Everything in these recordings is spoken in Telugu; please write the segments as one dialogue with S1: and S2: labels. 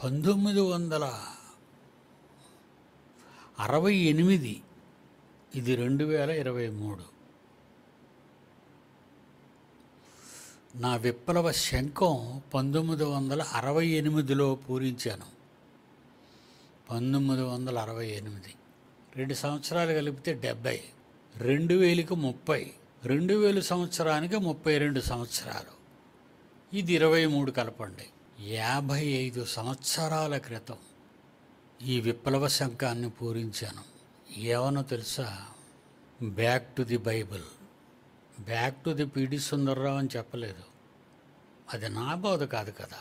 S1: పంతొమ్మిది వందల అరవై ఎనిమిది ఇది రెండు వేల ఇరవై మూడు నా విప్లవ శంఖం పంతొమ్మిది వందల అరవై ఎనిమిదిలో పూరించాను పంతొమ్మిది వందల అరవై ఎనిమిది రెండు సంవత్సరాలు కలిపితే డెబ్బై రెండు వేలకి ముప్పై రెండు వేల సంవత్సరానికి ముప్పై రెండు సంవత్సరాలు ఇది ఇరవై మూడు కలపండి యాభై ఐదు సంవత్సరాల క్రితం ఈ విప్లవ శంఖాన్ని పూరించాను ఏమనో తెలుసా back to the Bible back to the P D Sundar Rao అని చెప్పలేదు అది నా బోధ కాదు కదా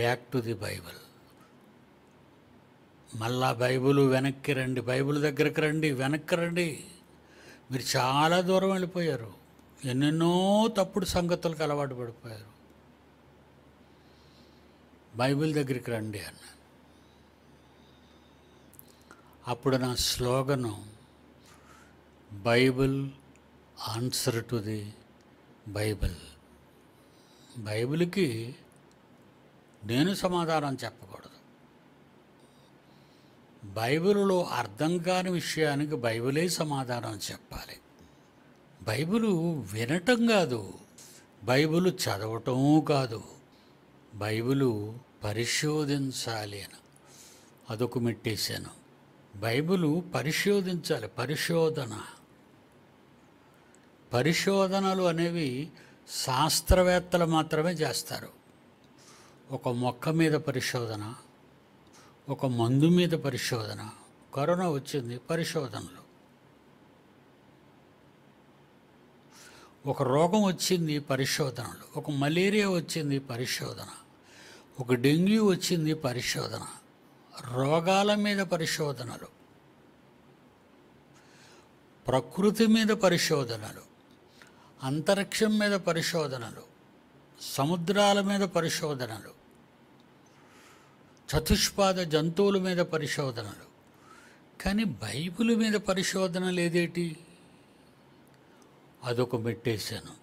S1: బ్యాక్ టు ది బైబిల్ మళ్ళా బైబుల్ వెనక్కి రండి బైబుల్ దగ్గరికి రండి వెనక్కి రండి మీరు చాలా దూరం వెళ్ళిపోయారు ఎన్నెన్నో తప్పుడు సంగతులకు అలవాటు పడిపోయారు బైబిల్ దగ్గరికి రండి అన్న అప్పుడు నా slogan Bible answer to the Bible బైబిల్కి నేను సమాధానం చెప్పకూడదు బైబిల్లో అర్థం కాని విషయానికి బైబిలే సమాధానం చెప్పాలి బైబిలు వినటం కాదు బైబిలు చదవటం కాదు బైబిలు పరిశోధించాలి అని అదొక మెట్టేశాను బైబిలు పరిశోధించాలి పరిశోధన పరిశోధనలు అనేవి శాస్త్రవేత్తలు మాత్రమే చేస్తారు ఒక మొక్క మీద పరిశోధన ఒక మందు మీద పరిశోధన కరోనా వచ్చింది పరిశోధనలు ఒక రోగం వచ్చింది పరిశోధనలు ఒక మలేరియా వచ్చింది పరిశోధన ఒక డెంగ్యూ వచ్చింది పరిశోధన రోగాల మీద పరిశోధనలు ప్రకృతి మీద పరిశోధనలు అంతరిక్షం మీద పరిశోధనలు సముద్రాల మీద పరిశోధనలు చతుష్పాద జంతువుల మీద పరిశోధనలు కానీ బైబిల్ మీద పరిశోధన లేదేటి అదొక మెట్టేశాను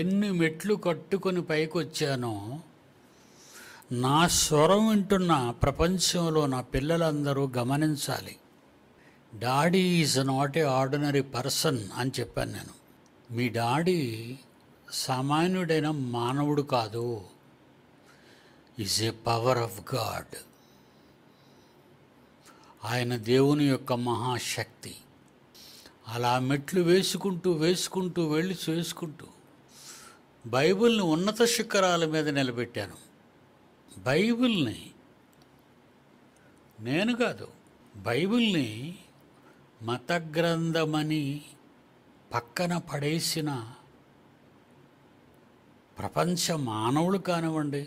S1: ఎన్ని మెట్లు కట్టుకొని పైకొచ్చానో నా స్వరం వింటున్న ప్రపంచంలో నా పిల్లలందరూ గమనించాలి daddy is not a ordinary person అని చెప్పాను నేను మీ డాడీ సామాన్యుడైన మానవుడు కాదు is a power of God ఆయన దేవుని యొక్క మహాశక్తి అలా మెట్లు వేసుకుంటూ వేసుకుంటూ వెళ్ళి చేసుకుంటూ బైబిల్ని ఉన్నత శిఖరాల మీద నిలబెట్టాను బైబిల్ని నేను కాదు బైబిల్ని మతగ్రంథమని పక్కన పడేసిన ప్రపంచ మానవులు కానివ్వండి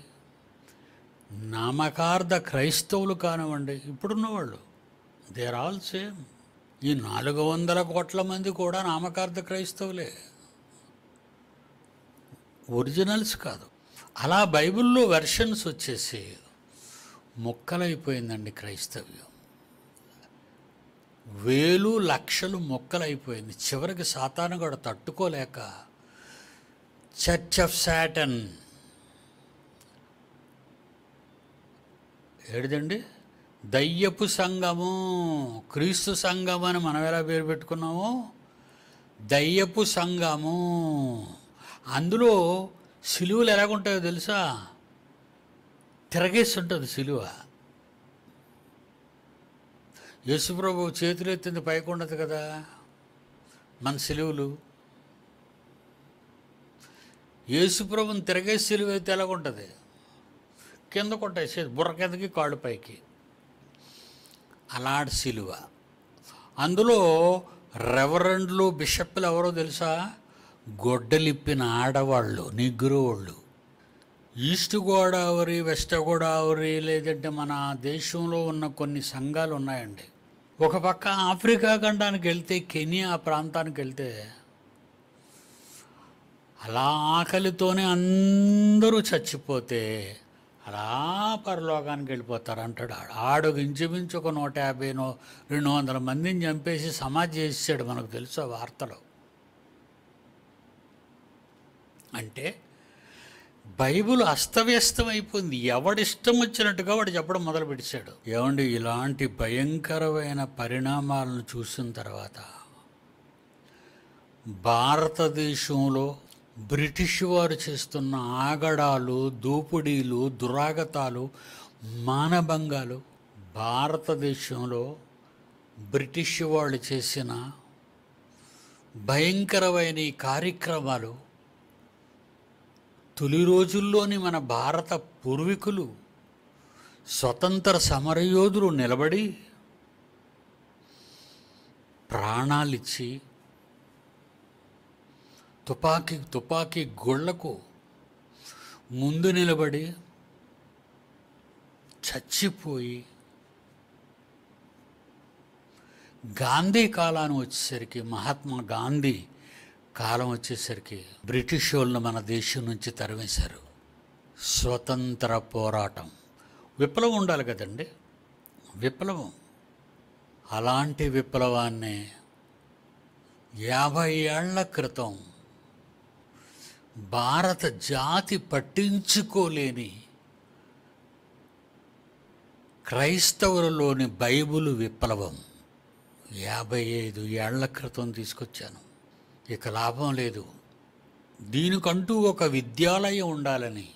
S1: నామకార్థ క్రైస్తవులు కానివ్వండి ఇప్పుడున్నవాళ్ళు దేర్ ఆల్ సేమ్ ఈ నాలుగు వందల కోట్ల మంది కూడా నామకార్థ క్రైస్తవులే ఒరిజినల్స్ కాదు అలా బైబిల్లో వెర్షన్స్ వచ్చేసి మొక్కలైపోయిందండి క్రైస్తవ్యం వేలు లక్షలు మొక్కలైపోయింది చివరికి సాతాను కూడా తట్టుకోలేక చర్చ్ ఆఫ్ శాటన్ ఏడిదండి దయ్యపు సంఘము క్రీస్తు సంఘం అని మనం ఎలా పేరు పెట్టుకున్నాము దయ్యపు సంఘము అందులో సిలువలు ఎలాగుంటాయో తెలుసా తిరగేస్తుంటుంది సిలువ యశుప్రభు చేతులు ఎత్తింది పైకుండదు కదా మన సిలువులు యేసుప్రభుని తిరగే సిలువ అయితే ఎలాగుంటుంది కింద కొట్టేసేది బుర్ర కిందకి కాళ్ళు పైకి అలాంటి సిలువ అందులో రెవరెండ్లు బిషప్లు ఎవరో తెలుసా గొడ్డలిప్పిన ఆడవాళ్ళు నిగ్రోళ్ళు ఈస్ట్ గోదావరి వెస్ట్ గోదావరి లేదంటే మన దేశంలో ఉన్న కొన్ని సంఘాలు ఉన్నాయండి ఒక పక్క ఆఫ్రికా ఖండానికి వెళ్తే కెనియా ప్రాంతానికి వెళ్తే అలా ఆకలితోనే అందరూ చచ్చిపోతే అలా పరలోకానికి వెళ్ళిపోతారు అంటాడు ఆడు ఇంచుమించు ఒక నూట యాభై రెండు వందల మందిని చంపేసి సమాజ్ చేసాడు మనకు తెలుసు వార్తలో అంటే బైబుల్ అస్తవ్యస్తమైపోయింది ఎవడిష్టం వచ్చినట్టుగా వాడు చెప్పడం మొదలు పెట్టాడు ఏమండి ఇలాంటి భయంకరమైన పరిణామాలను చూసిన తర్వాత భారతదేశంలో బ్రిటిష్ వారు చేస్తున్న ఆగడాలు దూపుడీలు దురాగతాలు మానభంగాలు భారతదేశంలో బ్రిటిష్ వాళ్ళు చేసిన భయంకరమైన కార్యక్రమాలు తొలి రోజుల్లోని మన భారత పూర్వీకులు స్వతంత్ర సమరయోధులు నిలబడి ప్రాణాలిచ్చి తుపాకీ తుపాకీ గొళ్లకు ముందు నిలబడి చచ్చిపోయి గాంధీ కాలాన్ని వచ్చేసరికి మహాత్మా గాంధీ కాలం వచ్చేసరికి బ్రిటిష్ వాళ్ళను మన దేశం నుంచి తరివేశారు స్వతంత్ర పోరాటం విప్లవం ఉండాలి కదండి విప్లవం అలాంటి విప్లవాన్ని యాభై ఏళ్ల క్రితం భారత జాతి పట్టించుకోలేని క్రైస్తవులలోని బైబుల్ విప్లవం యాభై ఐదు ఏళ్ల క్రితం తీసుకొచ్చాను ఇక లాభం లేదు దీనికంటూ ఒక విద్యాలయం ఉండాలని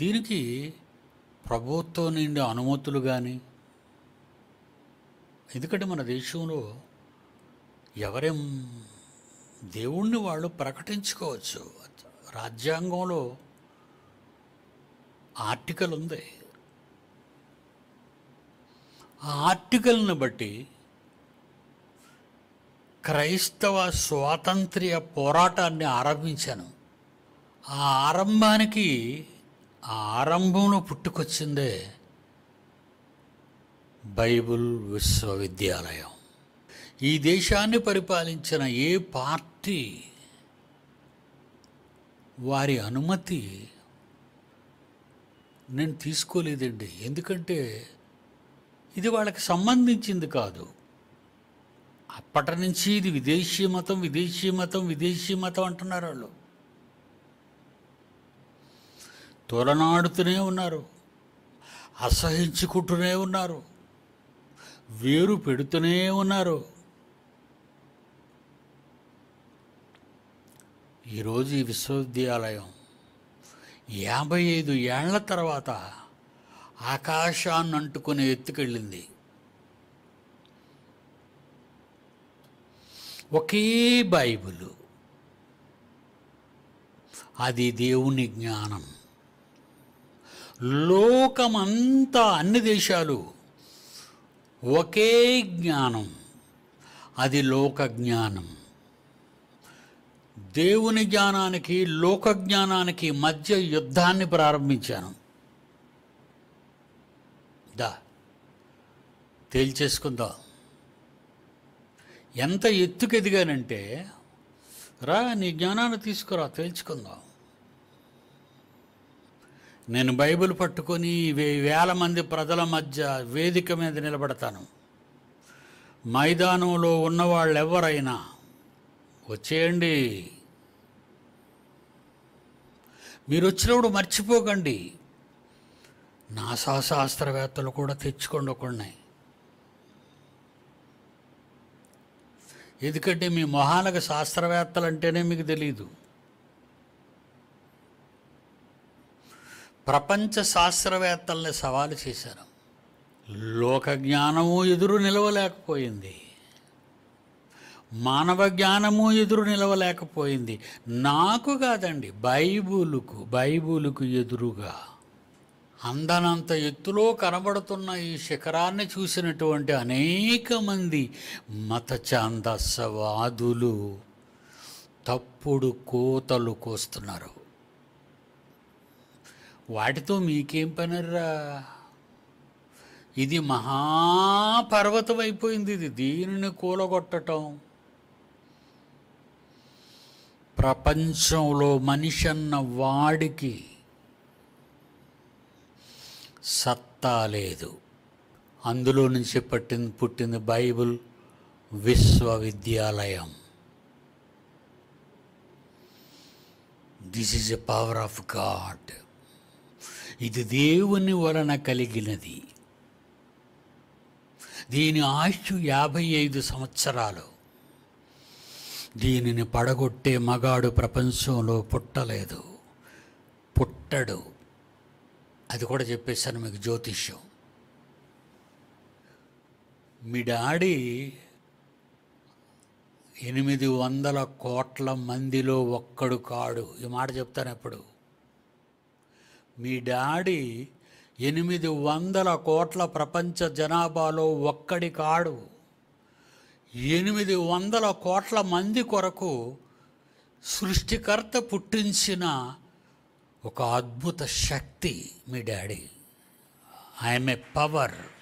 S1: దీనికి ప్రభుత్వం నుండి అనుమతులు కానీ ఎందుకంటే మన దేశంలో ఎవరేం దేవుణ్ణి వాళ్ళు ప్రకటించుకోవచ్చు రాజ్యాంగంలో ఆర్టికల్ ఉంది ఆ ఆర్టికల్ని బట్టి క్రైస్తవ స్వాతంత్ర్య పోరాటాన్ని ఆరంభించాను ఆ ఆరంభానికి ఆ ఆరంభంలో పుట్టుకొచ్చిందే బైబుల్ విశ్వవిద్యాలయం ఈ దేశాన్ని పరిపాలించిన ఏ పార్టీ వారి అనుమతి నేను తీసుకోలేదండి ఎందుకంటే ఇది వాళ్ళకి సంబంధించింది కాదు అప్పటి నుంచి ఇది విదేశీ మతం విదేశీ మతం విదేశీ మతం అంటున్నారు వాళ్ళు తోలనాడుతూనే ఉన్నారు అసహించుకుంటూనే ఉన్నారు వేరు పెడుతూనే ఉన్నారు ఈరోజు ఈ విశ్వవిద్యాలయం యాభై ఐదు ఏళ్ల తర్వాత ఆకాశాన్ని అంటుకుని ఎత్తుకెళ్ళింది ఒకే బైబులు అది దేవుని జ్ఞానం లోకమంతా అన్ని దేశాలు ఒకే జ్ఞానం అది లోక జ్ఞానం దేవుని జ్ఞానానికి లోక జ్ఞానానికి మధ్య యుద్ధాన్ని ప్రారంభించాను దా తేల్చేసుకుందాం ఎంత ఎత్తుకెదిగానంటే రా నీ జ్ఞానాన్ని తీసుకురా తేల్చుకుందాం నేను బైబిల్ పట్టుకొని వేల మంది ప్రజల మధ్య వేదిక మీద నిలబడతాను మైదానంలో ఉన్నవాళ్ళు ఎవరైనా వచ్చేయండి మీరు వచ్చినప్పుడు మర్చిపోకండి నాసా శాస్త్రవేత్తలు కూడా తెచ్చుకోండి ఒకనాయి ఎందుకంటే మీ మొహాలకు శాస్త్రవేత్తలు అంటేనే మీకు తెలియదు ప్రపంచ శాస్త్రవేత్తల్ని సవాలు చేశారు లోక జ్ఞానము ఎదురు నిలవలేకపోయింది మానవ జ్ఞానము ఎదురు నిలవలేకపోయింది నాకు కాదండి బైబులుకు బైబులుకు ఎదురుగా అందనంత ఎత్తులో కనబడుతున్న ఈ శిఖరాన్ని చూసినటువంటి అనేక మంది మతచాందస్సవాదులు తప్పుడు కోతలు కోస్తున్నారు వాటితో మీకేం పనిరా ఇది మహాపర్వతం అయిపోయింది ఇది దీనిని కూలగొట్టడం ప్రపంచంలో మనిషి అన్న వాడికి సత్తా లేదు అందులో నుంచి పట్టింది పుట్టింది బైబుల్ విశ్వవిద్యాలయం this is a power of God ఇది దేవుని వలన కలిగినది దీని ఆయుష్ యాభై ఐదు సంవత్సరాలు దీనిని పడగొట్టే మగాడు ప్రపంచంలో పుట్టలేదు పుట్టడు అది కూడా చెప్పేశాను మీకు జ్యోతిష్యం మీ డాడీ ఎనిమిది వందల కోట్ల మందిలో ఒక్కడు కాడు ఈ మాట చెప్తాను ఎప్పుడు మీ డాడీ ఎనిమిది వందల కోట్ల ప్రపంచ జనాభాలో ఒక్కడి కాడు ఎనిమిది వందల కోట్ల మంది కొరకు సృష్టికర్త పుట్టించిన अद्भुत शक्ति डाडी ऐम ए पवर